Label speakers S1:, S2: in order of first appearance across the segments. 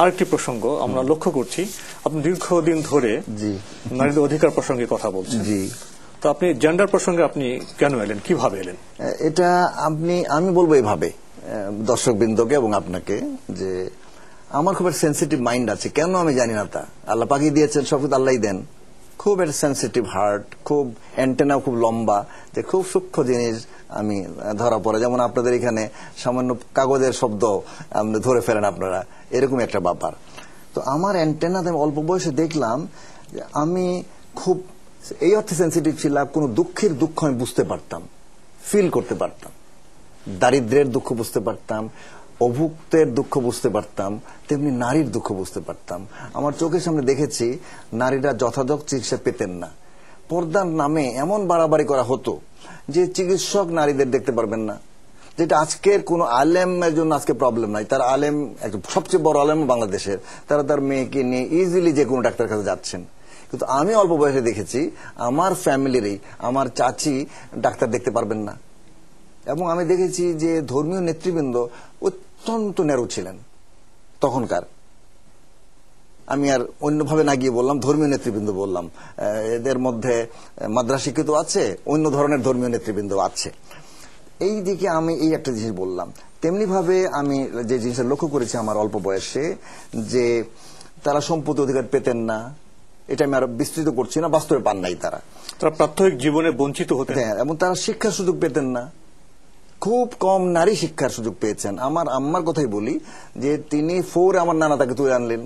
S1: আরেকটি প্রসঙ্গ আমরা লক্ষ্য করছি আপনি দীর্ঘদিন ধরে নারীদের অধিকার প্রসঙ্গে কথা বলছেন জি তো আপনি জেন্ডার প্রসঙ্গে আপনি কেন এলেন কিভাবে এলেন এটা আপনি আমি বলবো এভাবে দর্শক বৃন্দকে এবং আপনাকে যে আমার খুব সেন্সিটিভ মাইন্ড আছে কেন আমি জানি না তা আল্লাহ পাকিয়ে দিয়েছেন সব আল্লাহ দেন খুব একটা সেন্সিটিভ হার্ট খুব অ্যান্টেনাও খুব লম্বা যে খুব সূক্ষ্ম জিনিস আমি ধরা পড়ে যেমন আপনাদের এখানে সামান্য কাগজের শব্দ আপনি ধরে ফেলেন আপনারা এরকম একটা ব্যাপার তো আমার অ্যান্টেনাতে আমি অল্প বয়সে দেখলাম আমি খুব এই অর্থে সেন্সিটিভ ছিলাম কোনো দুঃখের দুঃখ আমি বুঝতে পারতাম ফিল করতে পারতাম দারিদ্রের দুঃখ বুঝতে পারতাম অভুক্তের দুঃখ বুঝতে পারতাম তেমনি নারীর দুঃখ বুঝতে পারতাম আমার চোখের সামনে দেখেছি নারীরা যথাযথ চিকিৎসা পেতেন না পর্দার নামে এমন বাড়াবাড়ি করা হতো যে চিকিৎসক নারীদের দেখতে পারবেন না যেটা আজকের কোন আলেমের জন্য আজকে প্রবলেম নাই তার আলেম সবচেয়ে বড় আলেম বাংলাদেশের তারা তার মেয়েকে নিয়ে ইজিলি যে কোনো ডাক্তার কাছে যাচ্ছেন কিন্তু আমি অল্প বয়সে দেখেছি আমার ফ্যামিলিরই আমার চাচি ডাক্তার দেখতে পারবেন না এবং আমি দেখেছি যে ধর্মীয় নেতৃবৃন্দ অত্যন্ত নেরু ছিলেন তখনকার আমি আর অন্যভাবে না গিয়ে বললাম ধর্মীয় নেতৃবৃন্দ বললাম এদের মধ্যে শিক্ষিত আছে অন্য ধরনের ধর্মীয় নেতৃবৃন্দ আছে এই দিকে আমি এই একটা জিনিস বললাম তেমনিভাবে আমি যে জিনিসটা লক্ষ্য করেছি আমার অল্প বয়সে যে তারা সম্পত্তি অধিকার পেতেন না এটা আমি আরো বিস্তৃত করছি না বাস্তবে পান নাই তারা তারা প্রাত্যহিক জীবনে বঞ্চিত হতেন হ্যাঁ, এবং তারা শিক্ষার সুযোগ পেতেন না খুব কম নারী শিক্ষার সুযোগ পেয়েছেন আমার আম্মার কথাই বলি যে তিনি ফোর আমার নানা তাকে তুলে আনলেন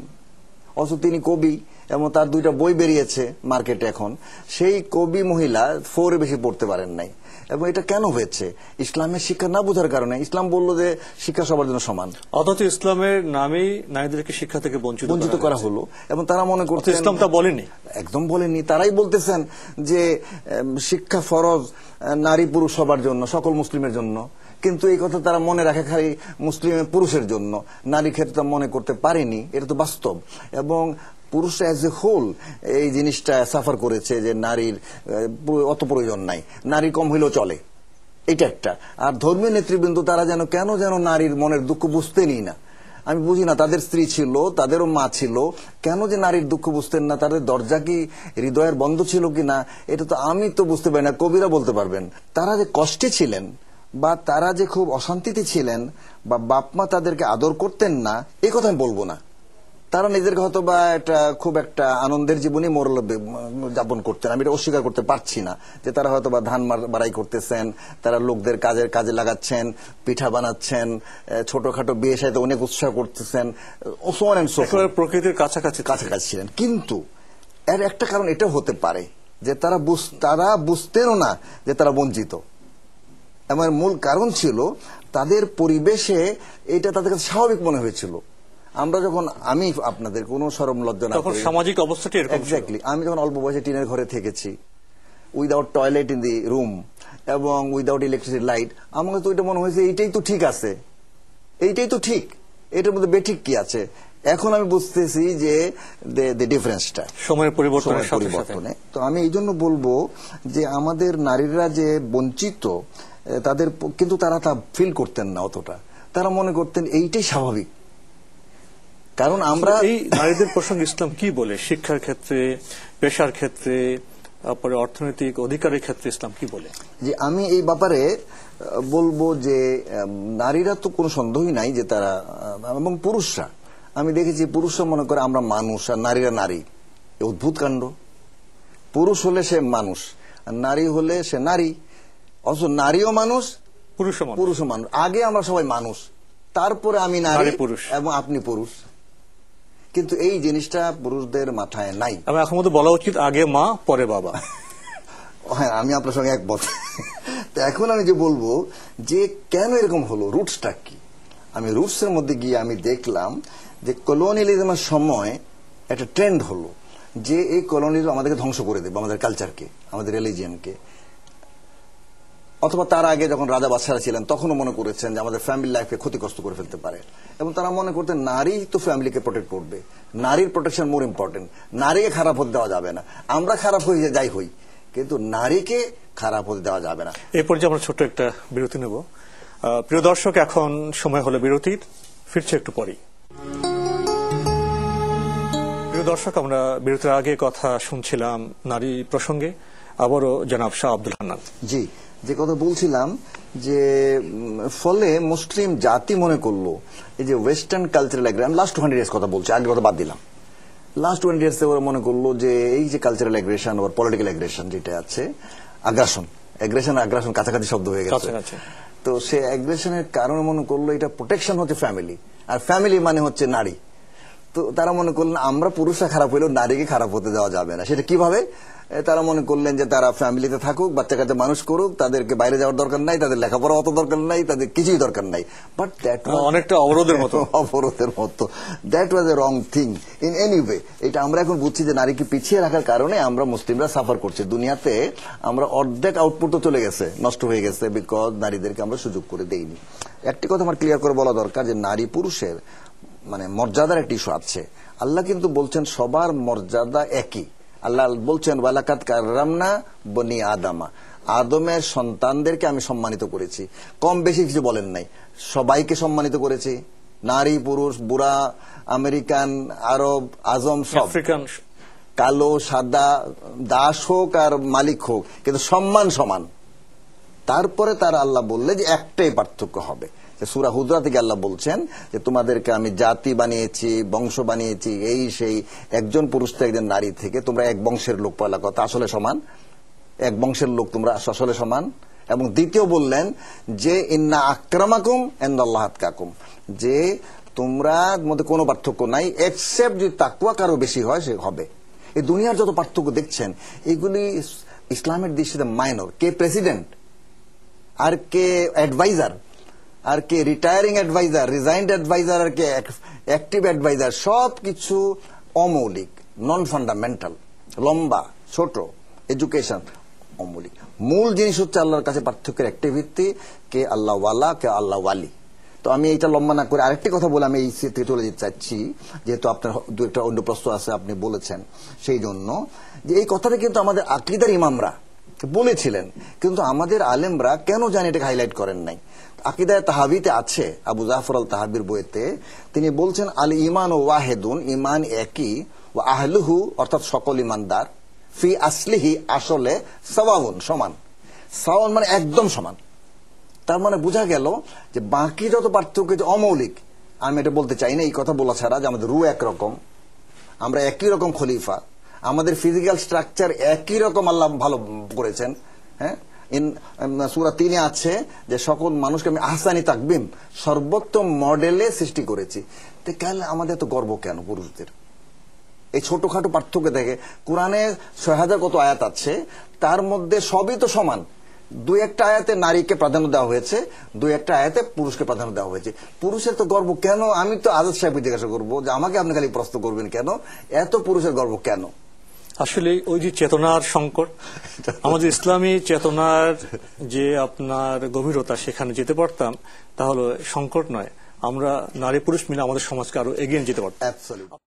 S1: অথচ তিনি কবি এবং তার দুইটা বই বেরিয়েছে মার্কেটে এখন সেই কবি মহিলা ফোরে বেশি পড়তে পারেন নাই এবং এটা কেন হয়েছে ইসলামের শিক্ষা না বোঝার কারণে ইসলাম বলল যে শিক্ষা সবার জন্য সমান অথচ ইসলামের নামেই নারীদেরকে শিক্ষা থেকে বঞ্চিত বঞ্চিত করা হলো এবং তারা মনে করছে ইসলাম তা বলেনি একদম বলেনি তারাই বলতেছেন যে শিক্ষা ফরজ নারী পুরুষ সবার জন্য সকল মুসলিমের জন্য কিন্তু এই কথা তারা মনে রাখে খালি মুসলিম পুরুষের জন্য নারী ক্ষেত্রে মনে করতে পারেনি এটা তো বাস্তব এবং পুরুষরা অ্যাজ এ হোল এই জিনিসটা সাফার করেছে যে নারীর অত প্রয়োজন নাই নারী কম হইলেও চলে এটা একটা আর ধর্মীয় নেতৃবৃন্দ তারা যেন কেন যেন নারীর মনের দুঃখ বুঝতেনই না আমি বুঝি না তাদের স্ত্রী ছিল তাদেরও মা ছিল কেন যে নারীর দুঃখ বুঝতেন না তাদের দরজা কি হৃদয়ের বন্ধ ছিল কি না এটা তো আমি তো বুঝতে পারি না কবিরা বলতে পারবেন তারা যে কষ্টে ছিলেন বা তারা যে খুব অশান্তিতে ছিলেন বা বাপমা তাদেরকে আদর করতেন না এ কথা আমি বলবো না তারা নিজের হয়তো বা একটা খুব একটা আনন্দের জীবনই মোরল যাপন করতেন আমি এটা অস্বীকার করতে পারছি না যে তারা হয়তো বা ধান বাড়াই করতেছেন তারা লোকদের কাজের কাজে লাগাচ্ছেন পিঠা বানাচ্ছেন ছোটখাটো বিয়ে সাথে অনেক উৎসাহ করতেছেন প্রকৃতির কাছাকাছি কাছাকাছি ছিলেন কিন্তু এর একটা কারণ এটা হতে পারে যে তারা তারা বুঝতেনও না যে তারা বঞ্চিত আমার মূল কারণ ছিল তাদের পরিবেশে এটা তাদের কাছে স্বাভাবিক মনে হয়েছিল আমরা যখন আমি আপনাদের কোনো সরম লজ্জা না তখন সামাজিক অবস্থাটি এক্স্যাক্টলি আমি যখন অল্প বয়সে টিনের ঘরে থেকেছি without toilet in the room এবং উইদাউট ইলেকট্রিসিটি লাইট আমাকে তো ওইটা মনে হয়েছে এইটাই তো ঠিক আছে এইটাই তো ঠিক এটার মধ্যে বেঠিক কি আছে এখন আমি বুঝতেছি যে ডিফারেন্সটা সময়ের পরিবর্তনের পরিবর্তনে তো আমি এই জন্য বলবো যে আমাদের নারীরা যে বঞ্চিত তাদের কিন্তু তারা তা ফিল করতেন না অতটা তারা মনে করতেন এইটাই স্বাভাবিক কারণ আমরা এই নারীদের প্রসঙ্গে ইসলাম কি বলে শিক্ষার ক্ষেত্রে পেশার ক্ষেত্রে তারপরে অর্থনৈতিক অধিকারের ক্ষেত্রে ইসলাম কি বলে যে আমি এই ব্যাপারে বলবো যে নারীরা তো কোনো সন্দেহই নাই যে তারা এবং পুরুষরা আমি দেখেছি পুরুষরা মনে করে আমরা মানুষ আর নারীরা নারী অদ্ভুত কাণ্ড পুরুষ হলে সে মানুষ আর নারী হলে সে নারী অথচ নারীও মানুষ পুরুষ পুরুষ মানুষ আগে আমরা সবাই মানুষ তারপরে আমি নারী পুরুষ এবং আপনি পুরুষ কিন্তু এই জিনিসটা পুরুষদের মাথায় নাই আমি এখন মতো বলা উচিত আগে মা পরে বাবা হ্যাঁ আমি আপনার সঙ্গে একমত তো এখন আমি যে বলবো যে কেন এরকম হলো রুটসটা কি আমি রুটসের মধ্যে গিয়ে আমি দেখলাম যে কলোনিয়ালিজমের সময় একটা ট্রেন্ড হলো যে এই কলোনিয়ালিজম আমাদেরকে ধ্বংস করে দেবে আমাদের কালচারকে আমাদের রিলিজিয়ানকে অথবা তার আগে যখন রাজা বাচ্চারা ছিলেন তখনও মনে করেছেন যে আমাদের ফ্যামিলি লাইফকে ক্ষতিগ্রস্ত করে ফেলতে পারে এবং তারা মনে করতেন নারী তো ফ্যামিলিকে প্রোটেক্ট করবে নারীর প্রোটেকশন মোর ইম্পর্টেন্ট নারীকে খারাপ হতে দেওয়া যাবে না আমরা খারাপ হয়ে যাই হই কিন্তু নারীকে খারাপ হতে দেওয়া যাবে না এ পর্যায়ে আমরা ছোট্ট একটা বিরতি নেব প্রিয় দর্শক এখন সময় হলো বিরতির ফিরছে একটু পরেই প্রিয় দর্শক আমরা বিরতির আগে কথা শুনছিলাম নারী প্রসঙ্গে আবারও জনাব শাহ আব্দুল হান্নান জি যে কথা বলছিলাম যে ফলে মুসলিম জাতি মনে করলো এই যে western cultural aggression last two hundred years কথা বলছি আগে কথা বাদ দিলাম লাস্ট টোয়েন্টি ইয়ার্স ওরা মনে করলো যে এই যে cultural aggression or political aggression যেটা আছে আগ্রাসন অ্যাগ্রেশন আগ্রাসন কাছাকাছি শব্দ হয়ে গেছে তো সে অ্যাগ্রেশনের কারণে মনে করলো এটা প্রোটেকশন হচ্ছে ফ্যামিলি আর ফ্যামিলি মানে হচ্ছে নারী তো তারা মনে করলেন আমরা পুরুষরা খারাপ হইলেও নারীকে খারাপ হতে দেওয়া যাবে না সেটা কিভাবে তারা মনে করলেন যে তারা ফ্যামিলিতে থাকুক বাচ্চা কাচ্চা মানুষ করুক তাদেরকে বাইরে যাওয়ার দরকার নাই তাদের লেখাপড়া অত দরকার নাই তাদের কিছুই দরকার নাই বাট দ্যাট অনেকটা অবরোধের মতো অবরোধের মতো that was a wrong thing in anyway এটা আমরা এখন বুঝছি যে নারীকে পিছিয়ে রাখার কারণে আমরা মুসলিমরা সাফার করছি দুনিয়াতে আমরা অর্ধেক আউটপুট তো চলে গেছে নষ্ট হয়ে গেছে বিকজ নারীদেরকে আমরা সুযোগ করে দেইনি একটি কথা আমার ক্লিয়ার করে বলা দরকার যে নারী পুরুষের মানে মর্যাদার একটি ইস্যু আছে আল্লাহ কিন্তু বলছেন সবার মর্যাদা একই আল্লাহ বলছেন ওয়ালাকাত কাররামনা বনি আদামা আদমের সন্তানদেরকে আমি সম্মানিত করেছি কম বেশি কিছু বলেন নাই সবাইকে সম্মানিত করেছি নারী পুরুষ বুড়া আমেরিকান আরব আজম সব কালো সাদা দাস হোক আর মালিক হোক কিন্তু সম্মান সমান তারপরে তারা আল্লাহ বললে যে একটাই পার্থক্য হবে সুরা হুদরা থেকে আল্লাহ বলছেন যে তোমাদেরকে আমি জাতি বানিয়েছি বংশ বানিয়েছি এই সেই একজন পুরুষ থেকে একজন নারী থেকে তোমরা এক বংশের লোক পয়লা কথা আসলে সমান এক বংশের লোক তোমরা আসলে সমান এবং দ্বিতীয় বললেন যে ইন্না আক্রামাকুম এন্দাল্লাহ কাকুম যে তোমরা মধ্যে কোনো পার্থক্য নাই এক্সেপ্ট যদি তাকুয়া কারো বেশি হয় সে হবে এই দুনিয়ার যত পার্থক্য দেখছেন এগুলি ইসলামের দৃষ্টিতে মাইনর কে প্রেসিডেন্ট আর কে অ্যাডভাইজার আর কে রিটায়ারিং অ্যাডভাইজার রিজাইন্ড অ্যাডভাইজার আর কে অ্যাক্টিভ অ্যাডভাইজার সব কিছু অমৌলিক নন ফান্ডামেন্টাল লম্বা ছোট এডুকেশন অমৌলিক মূল জিনিস হচ্ছে আল্লাহর কাছে পার্থক্যের একটি ভিত্তি কে আল্লাহ ওয়ালা কে আল্লাহ ওয়ালি তো আমি এটা লম্বা না করে আরেকটি কথা বলে আমি এই স্মৃতি চলে যেতে চাচ্ছি যেহেতু আপনার দু একটা অন্য প্রশ্ন আছে আপনি বলেছেন সেই জন্য যে এই কথাটা কিন্তু আমাদের আকৃদার ইমামরা বলেছিলেন কিন্তু আমাদের আলেমরা কেন জানি এটাকে হাইলাইট করেন নাই আকিদায় তাহাবিতে আছে আবু জাফর আল তাহাবির বইতে তিনি বলছেন আল ইমান ও ওয়াহেদুন ইমান একই ও আহলুহু অর্থাৎ সকল ইমানদার ফি আসলিহি আসলে সওয়াউন সমান সওয়াউন মানে একদম সমান তার মানে বোঝা গেল যে বাকি যত পার্থক্য যে অমৌলিক আমি এটা বলতে চাই না এই কথা বলা ছাড়া যে আমাদের রু একরকম আমরা একই রকম খলিফা আমাদের ফিজিক্যাল স্ট্রাকচার একই রকম আল্লাহ ভালো করেছেন হ্যাঁ সুরা তিনে আছে যে সকল মানুষকে আমি আহসানি তাকবিম সর্বোত্তম মডেলে সৃষ্টি করেছি তো কেন আমাদের এত গর্ব কেন পুরুষদের এই ছোটখাটো পার্থক্য দেখে কোরআনে ছয় হাজার কত আয়াত আছে তার মধ্যে সবই তো সমান দু একটা আয়াতে নারীকে প্রাধান্য দেওয়া হয়েছে দু একটা আয়াতে পুরুষকে প্রাধান্য দেওয়া হয়েছে পুরুষের তো গর্ব কেন আমি তো আজাদ সাহেবকে জিজ্ঞাসা করবো যে আমাকে আপনি খালি প্রশ্ন করবেন কেন এত পুরুষের গর্ব কেন আসলে ওই যে চেতনার সংকট আমাদের ইসলামী চেতনার যে আপনার গভীরতা সেখানে যেতে পারতাম তাহলে সংকট নয় আমরা নারী পুরুষ মিলে আমাদের সমাজকে আরো এগিয়ে যেতে পারতাম